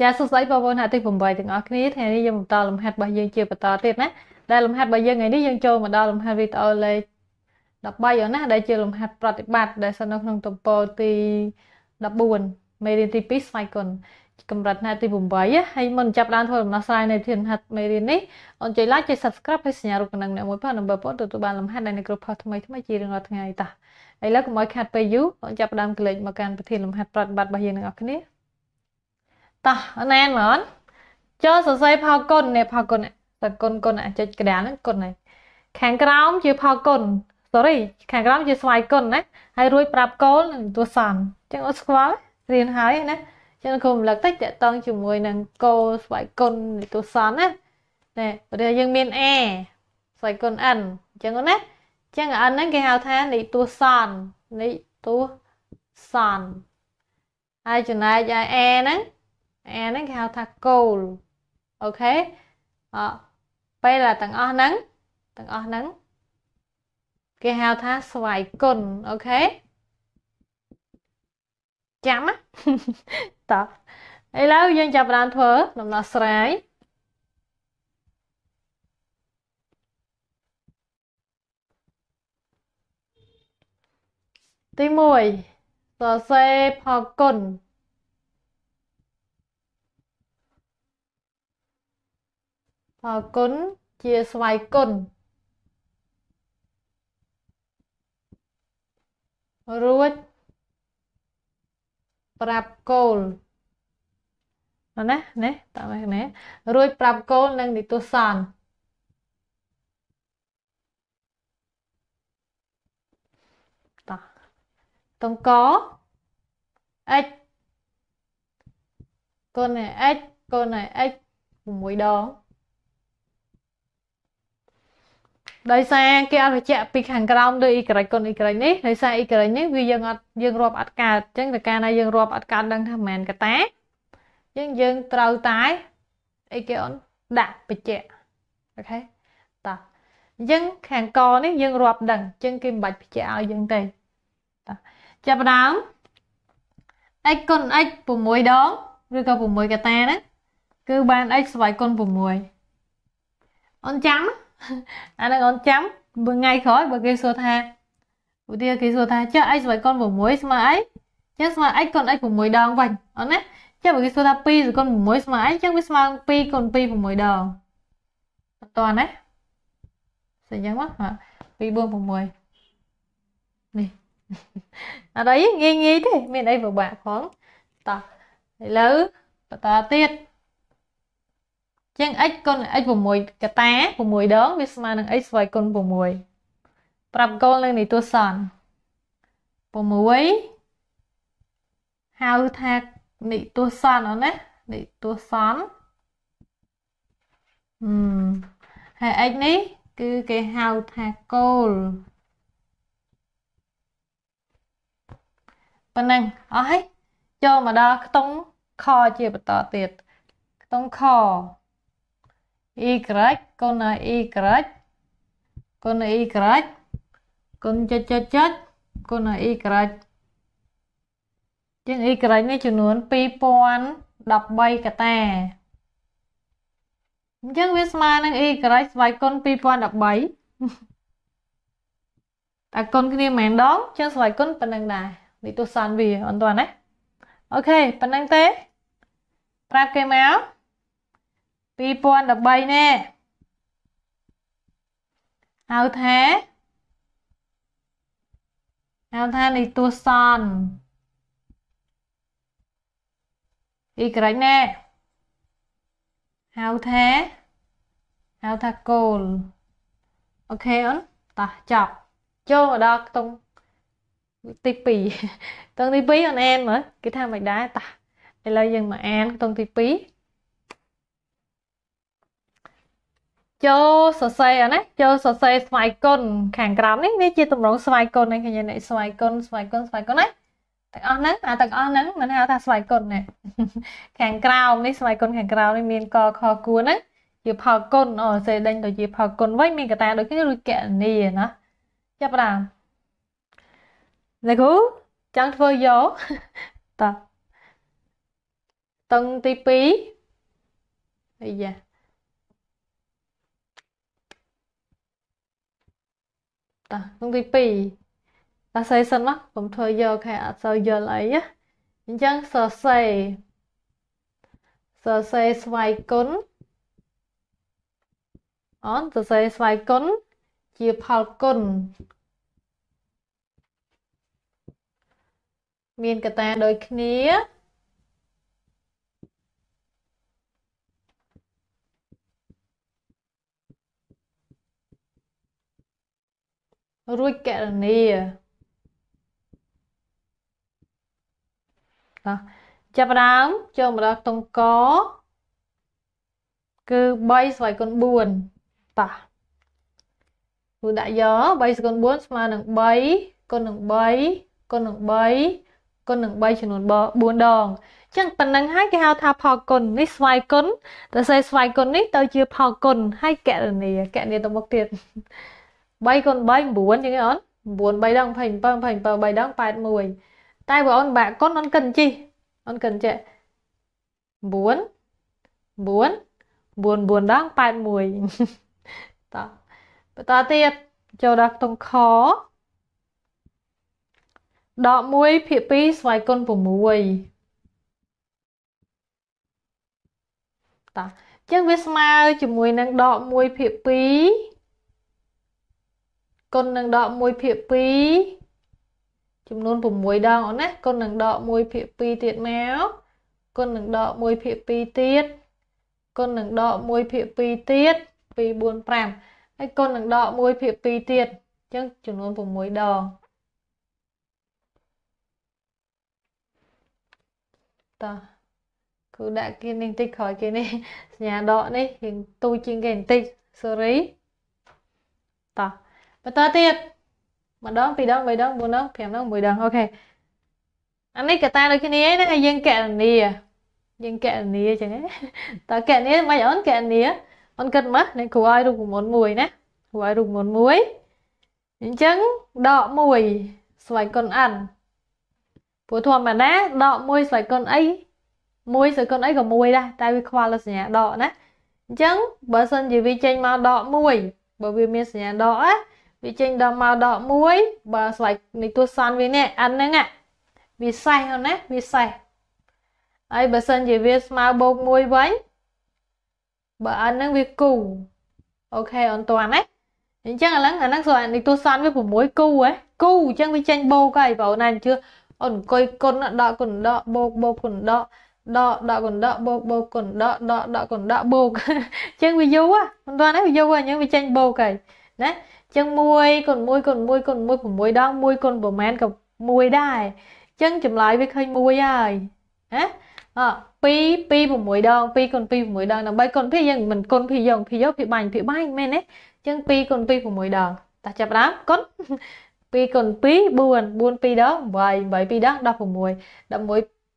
ចាសសួស្តីបងប្អូនអ្នកទី8ទាំងអស់គ្នាថ្ងៃនេះយើងបន្តលំហាត់របស់យើងជាបន្តទៀតណាដែលលំហាត់របស់យើងថ្ងៃនេះយើងចូលមកដល់លំហាត់វីដេអូលេខ13អូណាដែលជាលំហាត់ប្រតិបត្តិដែលស្ថិតនៅក្នុងទំព័រទី14មេរៀនទី2ស្វ័យគុណកម្រិតថ្នាក់ទី8ហើយមុនចាប់ដើមធ្វើដំណោះស្រាយនៃធានហាត់មេរៀននេះអូនចុច like ចុច subscribe ហើយសញ្ញារូបកណ្ដឹងអ្នកមួយផងដើម្បីបងទទួលបានលំហាត់ដែលនៅក្នុងផុសថ្មីថ្មីជារៀងរាល់ថ្ងៃតោះឥឡូវកុំឲ្យខាត់ពេលយូរអូនចាប់ដើមក្លែកមកកាន់ប្រធានលំហាត់ប្រតិបត្តិរបស់យើងទាំងអស់គ្នាតោះណែនមែនចូលសរសេរផលគុណនេះផលគុណតែគុណគុណអាចុចក្តារហ្នឹងគុណហ្នឹងខាងក្រោម ជាផលគុណ sorry ខាងក្រោម ជាស្វ័យគុណណាហើយរួចប្រាប់គោលនឹងទួសនអញ្ចឹងអត់ស្គាល់រៀនហើយណាចឹងគុំរំលឹកតិចតកតងជាមួយនឹងគោលស្វ័យគុណនៃទួសនណាណែព្រោះយើងមាន a ស្វ័យគុណ n អញ្ចឹងណាអញ្ចឹង n ហ្នឹងគេហៅថានៃទួសននៃទួសនហើយចំណែកឯ a ហ្នឹង and ហ្នឹងគេហៅថា goal អូខេអពេលតែទាំងអស់ហ្នឹងទាំងអស់ហ្នឹងគេហៅថាស្វ័យគុណអូខេចាំតោះឥឡូវយើងចាប់ផ្ដើមធ្វើដំណោះស្រាយ ទី1សរសេរផលគុណគុណជាស្វ័យគុណរួចប្រាប់គោលណាណាតាមណារួចប្រាប់គោលនិងនិទុសនតោះតង្ក x គុណនៃ x គុណនៃ x 6ដងដោយសារគេអត់បញ្ជាក់ពីខាងក្រោមលើ y គុណ y នេះដោយសារ y នេះវាយើងអត់យើងរាប់អត់កើតអញ្ចឹងតែកាលណាយើងរាប់អត់កើតដឹងថាមិនមែនកតាអញ្ចឹងយើងត្រូវតែអីគេអូនដាក់បញ្ជាក់អូខេតោះអញ្ចឹងខាងកនេះយើងរាប់ដឹងអញ្ចឹងគេមិនបាច់បញ្ជាក់ឲ្យយើងទេតោះចាប់ដើម x គុណ x 6ដងឬក៏6កតាហ្នឹងគឺបាន x ស្វ័យគុណ6អូនចាំណាអាហ្នឹងអូនចាំមួយថ្ងៃក្រោយបើគេសួរថាឧទាហរណ៍គេសួរថាចុះ x ស្មើកូន6ស្មើអីចឹងស្មើ x កូន x 6ដងវិញអូនណាចុះបើគេសួរថា2សកូន6ស្មើអីចឹងវាស្មើ2កូន2 6ដងបន្តណាស្អីចឹងមក2 4 6នេះអត់អីងាយងាយទេមានអីពិបាកផងតោះឥឡូវបន្តទៀតចឹង x គុណ x 6កតា6ដងវាស្មើនឹង x ស្វ័យគុណ6ប្រាប់គោលនឹងនីតិសន6ហៅថានីតិសនអូណានីតិសនអឺហើយ x នេះ គឺគេហៅថាគោលប៉ុណ្ណឹងអស់ហើយចូលមកដល់ខ្ទង់ខជាបន្តទៀតខ្ទង់ខ y កូនណា y កូនណា y កូនចុចចុចចុចកូនណា y ជាង y នេះចំនួន2013កតាអញ្ចឹងវាស្មើនឹង y ស្វ័យគុណ2013តែគុណគ្នាមិនដងជាងស្វ័យគុណប៉ុណ្ណឹងដែរនេះទស្សនវាអត់ទាន់ណាអូខេប៉ុណ្ណឹងទេប្រាប់គេមក2013នេះហៅថាហៅថានិទស្សនអ៊ីក្រែកណែហៅថាហៅថាគោលអូខេអូនតោះចប់ចូលមកដល់ខ្ទង់ទី2ខ្ទង់ទី2អូនអានមើលគេថាមិនដែរតោះឥឡូវយើងមកអានខ្ទង់ទី2ចូលសរសេរណាចូលសរសេរស្វ័យគុណខាងក្រោមនេះវាជាទម្រង់ស្វ័យគុណហ្នឹងឃើញនេះស្វ័យគុណស្វ័យគុណស្វ័យគុណណាទាំងអស់ហ្នឹងអាទាំងអស់ហ្នឹងមិនហៅថាស្វ័យគុណណាខាងក្រោមនេះស្វ័យគុណខាងក្រោមនេះមានកខគួរហ្នឹងជាផលគុណអូសេដេញទៅជាផលគុណវិញមានកតាដូចគ្នាឬកនីណាចាប់ផ្ដើមលោកគ្រូចង់ធ្វើយកតតឹងទី2អាយ៉ាតាក្នុងទី2សរសេរសិនណាខ្ញុំធ្វើយកខែអត់សូវយល់អីណាអញ្ចឹងសរសេរសរសេរស្វ័យគុណអូនសរសេរស្វ័យគុណជាផលគុណមានកតាដូចគ្នារួចកណនីណាចាប់ដើមចូលមកដល់ខ្ទង់កគឺ3ស្វ័យគុណ4តោះគឺដាក់យក3ស្គុណ4ស្មើនឹង3គុណនឹង3គុណនឹង3គុណនឹង3ចំនួន4ដងចឹងប៉ុណ្ណឹងហើយគេហៅ ថាផលគុណនេះស្វ័យគុណតែសេស្វ័យគុណនេះទៅជាផលគុណហើយកណនីកណនីទៅមុខទៀត3គុណ3 9ចឹងឯងអូន9 3ដង27 27 3ដង81តែបើអូនបាក់គុណអូនគិតជីអូនគិតចេះ9 4 44ដង81តោះបន្តទៀតចូលដល់ខ្ទង់ខ11ភាគ2ស្វ័យគុណ6តោះអញ្ចឹងវាស្មើជាមួយនឹង11ភាគ2គុណនឹងដក1ភាគ2ចំនួន6ដងអូនណាគុណនឹងដក1ភាគ2ទៀតមកគុណនឹងដក1ភាគ2ទៀតគុណនឹងដក1ភាគ2ទៀត2 4 5ហើយគុណនឹងដក1ភាគ2ទៀតអញ្ចឹងចំនួន6ដងតោះគឺដាក់គេនេះបន្តិចក្រោយគេនេះសញ្ញាដកនេះយើងទូជាងគេបន្តិច sorry តោះបន្តទៀតម្ដងពីរដងបីដងបួនដង5ដង1ដងអូខេអានេះកតាដូចគ្នាហ្នឹងឲ្យយើងកណនីយើងកណនីចឹងតើកណនីមិនអូនកណនីអូនគិតមកនេះគ្រូឲ្យរូបមន្តមួយណាគ្រូឲ្យរូបមន្តមួយអញ្ចឹងដកមួយស្វ័យគុណអានព្រោះធម្មតាដកមួយស្វ័យគុណអីមួយស្វ័យគុណអីក៏មួយដែរតែវាខ្វល់លើសញ្ញាដកណាអញ្ចឹងបើសិនជាវាចេញមកដកមួយបើវាមានសញ្ញាដកណាវាចេញដល់ម៉ោង11បើស្វ័យនៃទស្សនវានេះអាហ្នឹងវាសេះហ្នឹងណាវាសេះហើយបើសិនជាវាស្មើបូក1វិញបើអាហ្នឹងវាគូអូខេអត់តាន់ណាអញ្ចឹងឥឡូវអាហ្នឹងស្រួលនេះទស្សនវា6គូហ៎គូអញ្ចឹងវាចេញបូកហើយបងណាជឿអូនអង្គុយគុណដកគុណដកបូកបូកគុណដកដកដកកណ្ដកបោកបោកកណ្ដកដកដកកណ្ដកបោកអញ្ចឹងវាយូរហ្នឹងមិនទាន់ទេវាយូរអញ្ចឹងវាចេញបោកហើយណាចឹង1គុណ1គុណ1គុណ1 6ដង1គុណប្រមាណក៏1ដែរចឹងចម្លើយវាឃើញ1ហើយណាអ2 2 6ដង2គុណ2 6ដងដើម្បីគុណភីយើងមិនគុណភីយើងភីយកភីបាញ់ភីបាញ់មែនទេចឹង2គុណ2 6ដងតោះចាប់ដើមគុណ2គុណ2 4 4 2ដង8 8 2ដង16 11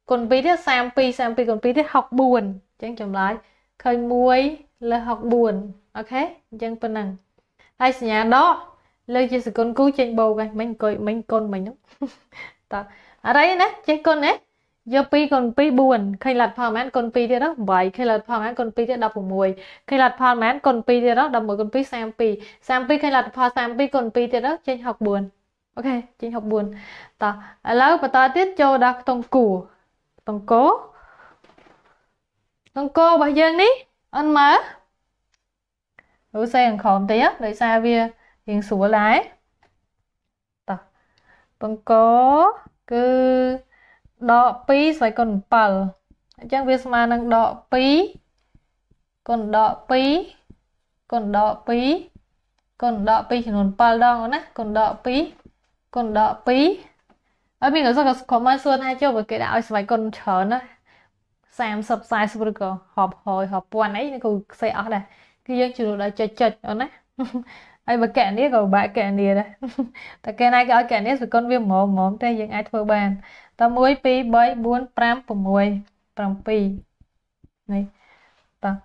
គុណ2ទៀត32 32គុណ2ទៀត64ចឹងចម្លើយឃើញ1លើ64អូខេអញ្ចឹងប៉ុណ្ណឹងហើយសញ្ញាដកលើជាសគុណគូចេញបូកហ្នឹងមិញអង្គុយមិញគុណមិញហ្នឹងតើអរិយណាចេះគុណណាយក2គុណ2 4ឃើញលទ្ធផលប៉ុន្មានគុណ2ទៀត8ឃើញលទ្ធផលប៉ុន្មានគុណ2ទៀត16ឃើញលទ្ធផលប៉ុន្មានគុណ2ទៀត11គុណ2 32 32ឃើញលទ្ធផល32គុណ2ទៀតចេញ64អូខេចេញ64តោះឥឡូវបន្តទៀតចូលដល់ខ្ទង់គូខ្ទង់គោខ្ទង់គោរបស់យើងនេះអនមើលរសៃអង្ខមតិចដោយសារវារៀងស្រួលដែរតោះបង្កគឺដក2ស្វ័យគុណ7អញ្ចឹងវាស្មើនឹងដក2គុណដក2គុណដក2គុណដក2ចំនួន7ដងណាគុណដក2គុណដក2ហើយមានកសិកខមសួរថាចុះបើគេដាក់ឲ្យស្វ័យគុណច្រើនណា30 40ឬក៏ហប់ហើយហប់ពាន់អីគឺខ្សែអស់ដែរគឺយើងជ្រុលដល់ចុចចុចអូនណាហើយបើកណនីក៏ពិបាកកណនីដែរតែគេណាគេឲ្យកណនីសគុណវាហ្មងហ្មងទេយើងអាចធ្វើបានត1 2 3 4 5 6 7នេះតោះ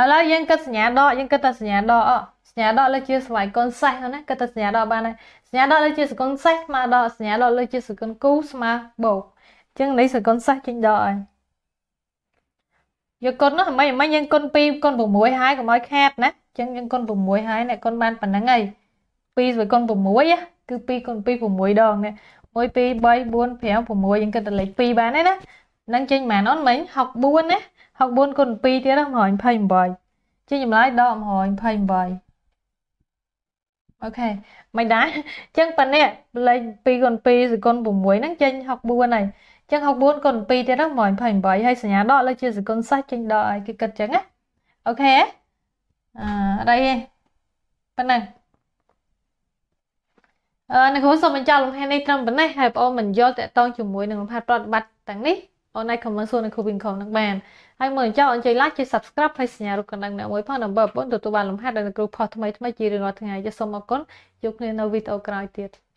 ឥឡូវយើងគិតសញ្ញាដកយើងគិតតែសញ្ញាដកអសញ្ញាដកលើជាស្វ័យកូនសេះណាគិតតែសញ្ញាដកបានហើយសញ្ញាដកលើជាសគុណសេះស្មើដកសញ្ញាដកលើជាសគុណគូស្មើបូកអញ្ចឹងនេះសគុណសេះចេញដកហើយយកគុណនោះហ្មងហ្មងយើងគុណ2គុណ6ហើយកុំឲ្យខាតណាអញ្ចឹងយើងគុណ6ហើយអ្នកគុណបានប៉ុណ្ណឹងហើយ2ស្មើគុណ6គឺ2គុណ2 6ដងណា1 2 3 4 5 6យើងគិតតែលេខ2បានហើយណានឹងចេញប៉ុន្មានអូនមិញ64ណា64គុណ2ទៀត128ចេញចម្លើយដល់128អូខេមិនដែរអញ្ចឹងប៉ណ្ណេះលេខ2គុណ2សេគុណ6ហ្នឹងចេញ64ហើយចឹង64គុណ2ទៀតហ្នឹង128ហើយសញ្ញាដកលើជាសកុនសេះចេញដកឲ្យគេគិតចឹងណាអូខេអឺអត់អីទេប៉ុណ្ណឹងអឺអ្នកគ្រូសូមបញ្ចប់លំហែនេះត្រឹមប៉ុណ្ណេះហើយបងអូនមិនយល់តកតងជាមួយនឹងលំហែប្រតិបត្តិទាំងនេះអូនអាច comment សួរនៅគ្រូវិញខំនឹងបានហើយមើលអញ្ចឹងអូនជួយ like ជួយ subscribe ហើយសញ្ញារូបកណ្ដឹងអ្នកមួយផងដើម្បីបងទទួលបានលំហែដល់អ្នកគ្រូផុសថ្មីថ្មីជារៀងរាល់ថ្ងៃចាសសូមអរគុណជួបគ្នានៅវីដេអូក្រោយទៀត